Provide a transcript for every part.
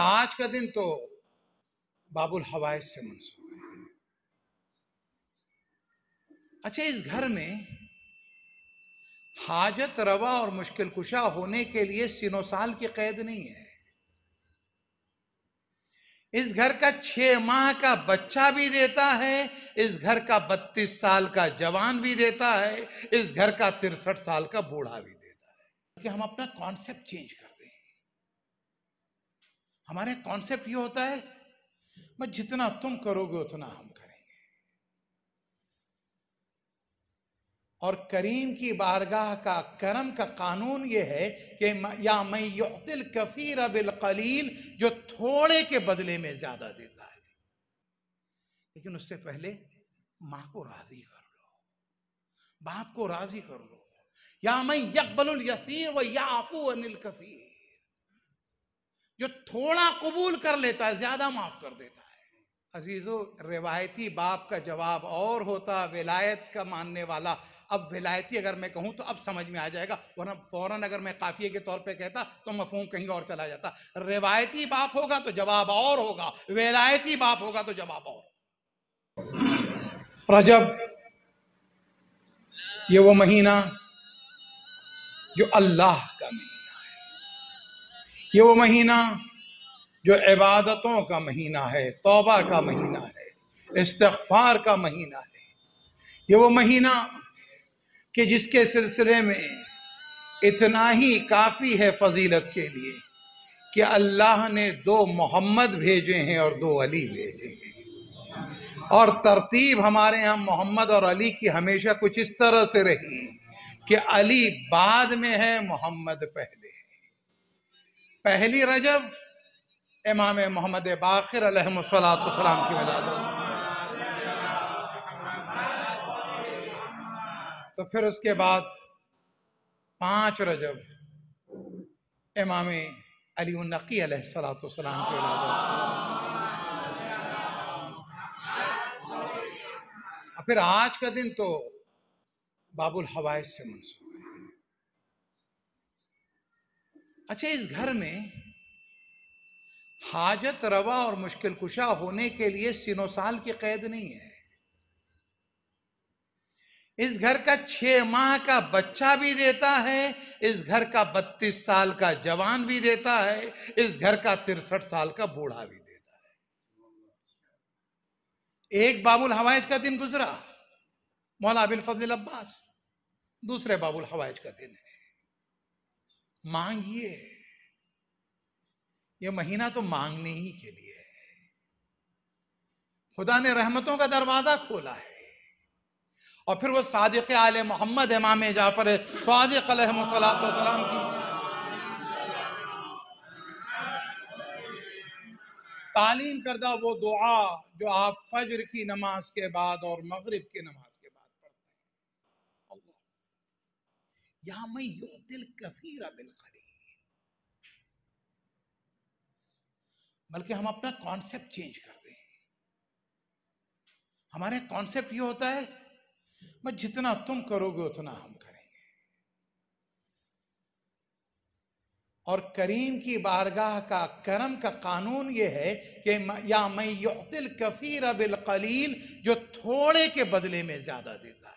आज का दिन तो बाबुल हवाए से मंसूब है अच्छा इस घर में हाजत रवा और मुश्किल कुशा होने के लिए सिनो साल की कैद नहीं है इस घर का छह माह का बच्चा भी देता है इस घर का बत्तीस साल का जवान भी देता है इस घर का तिरसठ साल का बूढ़ा भी देता है कि हम अपना कॉन्सेप्ट चेंज कर हमारे कॉन्सेप्ट ये होता है मैं जितना तुम करोगे उतना हम करेंगे और करीम की बारगाह का करम का कानून ये है कि या मैं योतिल कसीर अबिल कलील जो थोड़े के बदले में ज्यादा देता है लेकिन उससे पहले माँ को राजी कर लो बाप को राजी कर लो या मैं यकबल यसीर व या आफू अनिल कसीर जो थोड़ा कबूल कर लेता है ज्यादा माफ कर देता है अजीजो रिवायती बाप का जवाब और होता विलायत का मानने वाला अब विलायती अगर मैं कहूँ तो अब समझ में आ जाएगा वरना फ़ौरन अगर मैं काफ़िए के तौर पे कहता तो मफहूम कहीं और चला जाता रिवायती बाप होगा तो जवाब और होगा विलायती बाप होगा तो जवाब और रजब ये वो महीना जो अल्लाह का महीना ये वो महीना जो इबादतों का महीना है तोबा का महीना है इस्तफार का महीना है ये वो महीना कि जिसके सिलसिले में इतना ही काफ़ी है फजीलत के लिए कि अल्लाह ने दो मोहम्मद भेजे हैं और दो अली भेजे हैं और तरतीब हमारे यहाँ मोहम्मद और अली की हमेशा कुछ इस तरह से रही कि अली बाद में है मोहम्मद पहले पहली रजब इमाम मोहम्मद बाखिर सलाम की वजह तो फिर उसके बाद पाँच रजब इमाम अली नकी सलाम की वजह फिर आज का दिन तो बाबुल हवाइज से मनसूब अच्छा इस घर में हाजत रवा और मुश्किल कुशा होने के लिए सिनो साल की कैद नहीं है इस घर का छह माह का बच्चा भी देता है इस घर का बत्तीस साल का जवान भी देता है इस घर का तिरसठ साल का बूढ़ा भी देता है एक बाबुल हवाइज का दिन गुजरा मौला अबिल फजल अब्बास दूसरे बाबुल हवाइज का दिन है मांगिए यह महीना तो मांगने ही के लिए है खुदा ने रहमतों का दरवाजा खोला है और फिर वो सादिक आल मोहम्मद इमाम जाफर सादिक सलाम की तालीम करदा वो दुआ जो आप फजर की नमाज के बाद और मगरिब की नमाज के यहां मैं युतिल कफीरा बिल बल्कि हम अपना कॉन्सेप्ट चेंज कर दें हमारे कॉन्सेप्ट ये होता है मैं जितना तुम करोगे उतना हम करेंगे और करीम की बारगाह का करम का कानून ये है कि या मैं युतिल कफीर बिल कलील जो थोड़े के बदले में ज्यादा देता है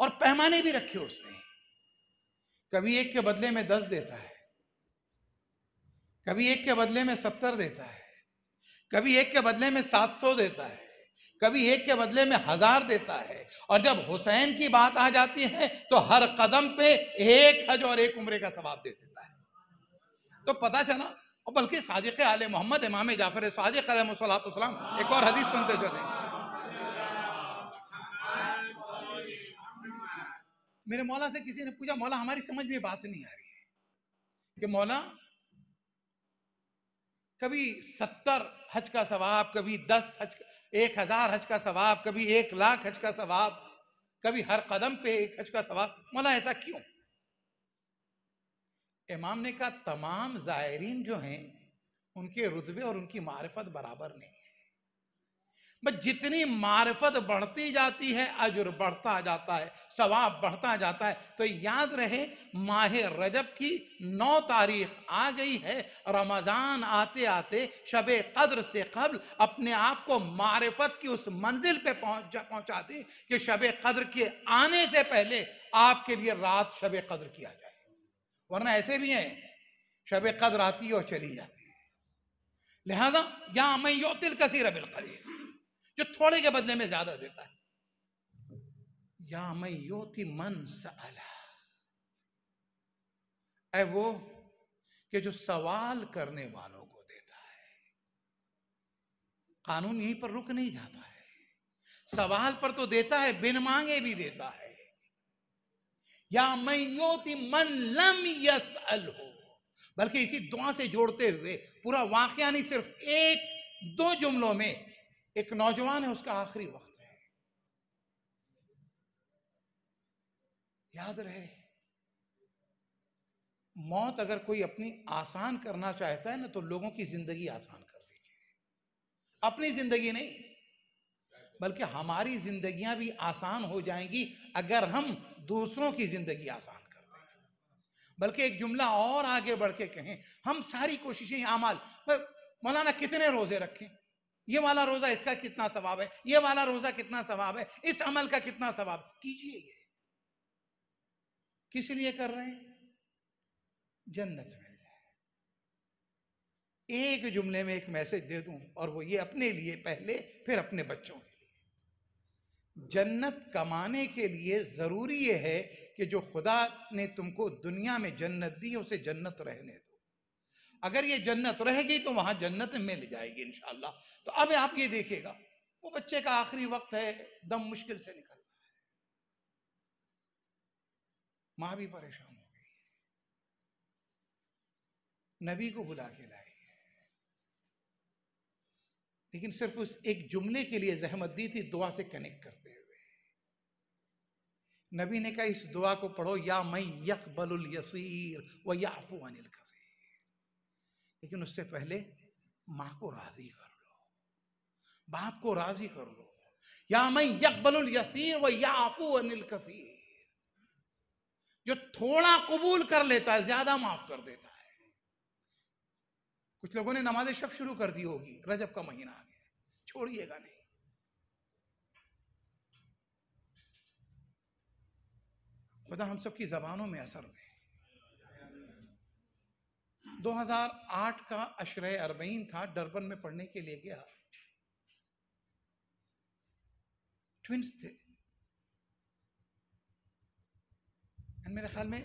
और पैमाने भी रखे उसने कभी एक के बदले में दस देता है कभी एक के बदले में सत्तर देता है कभी एक के बदले में सात सौ देता है कभी एक के बदले में हजार देता है और जब हुसैन की बात आ जाती है तो हर कदम पे एक हज और एक उम्र का सवाब दे देता है तो पता चला और बल्कि साजिक आल मोहम्मद इमाम जाफर साजिक सलाम एक और हदीस सुनते चले मेरे मौला से किसी ने पूछा मौला हमारी समझ में बात नहीं आ रही है कि मौला कभी सत्तर हज का सवाब कभी दस हज एक हजार हज का सवाब कभी एक लाख हज का सवाब कभी हर कदम पे एक हज का सवाब मौला ऐसा क्यों इमाम ने कहा तमाम जायरीन जो हैं उनके रुतबे और उनकी मारफत बराबर नहीं है बस जितनी मार्फत बढ़ती जाती है अजुर बढ़ता जाता है सवाब बढ़ता जाता है तो याद रहे माह रजब की नौ तारीख आ गई है रमज़ान आते आते शब कद्र से कबल अपने आप को मार्फत की उस मंजिल पे पहुंच पहुंचा दें कि शब कद्र के आने से पहले आपके लिए रात शब कद्र किया जाए वरना ऐसे भी हैं शब कद्र आती है और चली जाती है लिहाजा या मैं यो तिल कसीर बिल करीब जो थोड़े के बदले में ज्यादा देता है या मैं योति मन सला वो कि जो सवाल करने वालों को देता है कानून यहीं पर रुक नहीं जाता है सवाल पर तो देता है बिन मांगे भी देता है या मैं योति मन लम यस हो बल्कि इसी दुआ से जोड़ते हुए पूरा वाक्य नहीं सिर्फ एक दो जुमलों में एक नौजवान है उसका आखिरी वक्त है याद रहे मौत अगर कोई अपनी आसान करना चाहता है ना तो लोगों की जिंदगी आसान कर दीजिए अपनी जिंदगी नहीं बल्कि हमारी जिंदगियां भी आसान हो जाएंगी अगर हम दूसरों की जिंदगी आसान कर देंगे बल्कि एक जुमला और आगे बढ़ के कहें हम सारी कोशिशें आमाल मौलाना कितने रोजे रखें ये वाला रोजा इसका कितना सवाब है ये वाला रोजा कितना सवाब है इस अमल का कितना सवाब कीजिए ये किस लिए कर रहे हैं जन्नत मिल जाए एक जुमले में एक मैसेज दे दूं और वो ये अपने लिए पहले फिर अपने बच्चों के लिए जन्नत कमाने के लिए ज़रूरी यह है कि जो खुदा ने तुमको दुनिया में जन्नत दी उसे जन्नत रहने दो अगर ये जन्नत रहेगी तो वहां जन्नत मिल जाएगी इनशाला तो अब आप ये देखेगा वो बच्चे का आखिरी वक्त है दम मुश्किल से निकल रहा है मां भी परेशान हो गई नबी को बुला के लाई लेकिन सिर्फ उस एक जुमले के लिए जहमत दी थी दुआ से कनेक्ट करते हुए नबी ने कहा इस दुआ को पढ़ो या मई यकबल यसीर व याफू अनिल कसी लेकिन उससे पहले माँ को राजी कर लो बाप को राजी कर लो या मैं यकबल यसीर व या आफू अनिल कसीर जो थोड़ा कबूल कर लेता है ज्यादा माफ कर देता है कुछ लोगों ने नमाज शब शुरू कर दी होगी रजब का महीना आ गया छोड़िएगा नहीं खुदा हम सबकी जबानों में असर दे 2008 का अशर अरबईन था डरबन में पढ़ने के लिए गया ट्विंस थे एंड मेरे ख्याल में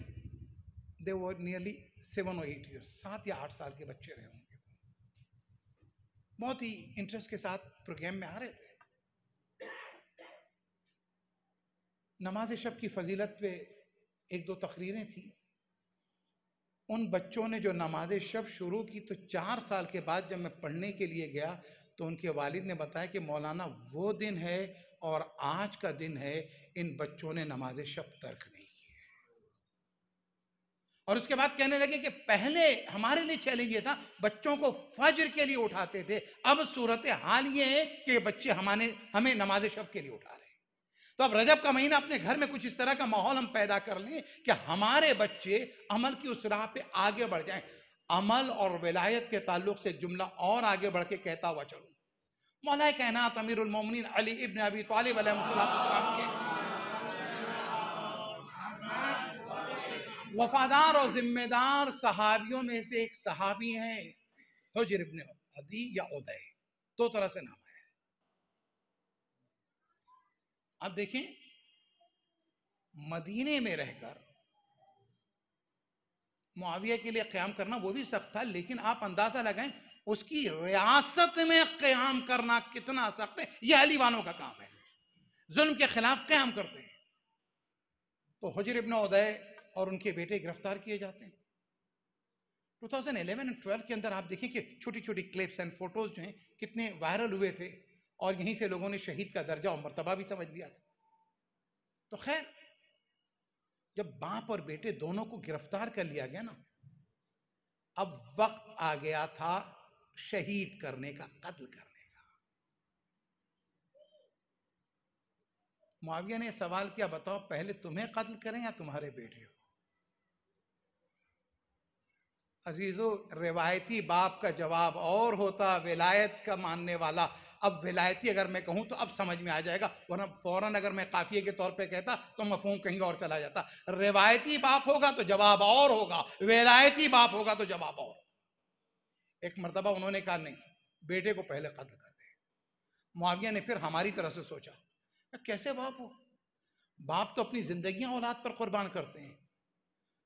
दे वो नियरली सेवन और एट ईयर्स सात या आठ साल के बच्चे रहे होंगे बहुत ही इंटरेस्ट के साथ प्रोग्राम में आ रहे थे नमाज शब की फजीलत पे एक दो तकरीरें थी उन बच्चों ने जो नमाज शब शुरू की तो चार साल के बाद जब मैं पढ़ने के लिए गया तो उनके वालिद ने बताया कि मौलाना वो दिन है और आज का दिन है इन बच्चों ने नमाज शब तर्क नहीं की और उसके बाद कहने लगे कि पहले हमारे लिए चैलेंज ये था बच्चों को फजर के लिए उठाते थे अब सूरत हाल ये है कि बच्चे हमारे हमें नमाज शब के लिए उठा रहे तो अब रजब का महीना अपने घर में कुछ इस तरह का माहौल हम पैदा कर लें कि हमारे बच्चे अमल की उस राह पे आगे बढ़ जाएं अमल और विलायत के ताल्लुक से जुमला और आगे बढ़ के कहता हुआ चलूँ मौला कहनात अमीरमिन अली इबन अबी तालिब के वफादार और ज़िम्मेदार सहाबियों में से एक सहाबी हैं हजर इबन अदी या उदय दो तरह से नाम अब देखें मदीने में रहकर मुआविया के लिए क्याम करना वो भी सख्त था लेकिन आप अंदाज़ा लगाएं उसकी रियासत में क्याम करना कितना सख्त है यह अलीवानों का काम है जुल्म के खिलाफ क्याम करते हैं तो हजर इबन उदय और उनके बेटे गिरफ्तार किए जाते हैं 2011 एंड 12 के अंदर आप देखें कि छोटी छोटी क्लिप्स एंड फोटोज जो हैं कितने वायरल हुए थे और यहीं से लोगों ने शहीद का दर्जा और मरतबा भी समझ लिया था तो खैर जब बाप और बेटे दोनों को गिरफ्तार कर लिया गया ना अब वक्त आ गया था शहीद करने का कत्ल करने का मुआविया ने सवाल किया बताओ पहले तुम्हें कत्ल करें या तुम्हारे बेटे को अजीज़ो रिवायती बाप का जवाब और होता विलायत का मानने वाला अब विलायती अगर मैं कहूँ तो अब समझ में आ जाएगा वरना फ़ौर अगर मैं काफ़िए के तौर पर कहता तो मफहूम कहीं और चला जाता रिवायती बाप होगा तो जवाब और होगा विलायती बाप होगा तो जवाब और एक मरतबा उन्होंने कहा नहीं बेटे को पहले कत्ल कर दे मुआविया ने फिर हमारी तरह से सोचा कैसे बाप हो बाप तो अपनी ज़िंदगी औलाद पर कुर्बान करते हैं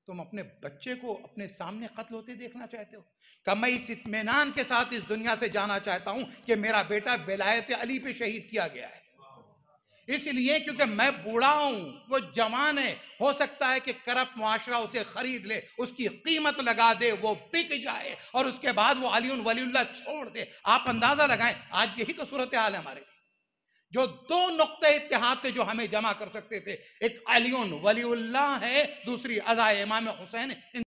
तुम अपने बच्चे को अपने सामने कत्ल होते देखना चाहते हो क्या मैं इस इतमान के साथ इस दुनिया से जाना चाहता हूं कि मेरा बेटा बेलायत अली पे शहीद किया गया है इसलिए क्योंकि मैं बूढ़ा हूं वो जवान है हो सकता है कि करप मुआरा उसे खरीद ले उसकी कीमत लगा दे वो बिक जाए और उसके बाद वो अली वली छोड़ दे आप अंदाज़ा लगाएं आज यही तो सूरत हाल है हमारे लिए जो दो नुकते इतिहाद थे जो हमें जमा कर सकते थे एक अलियन वलीउल्लाह है दूसरी अजा इमाम हुसैन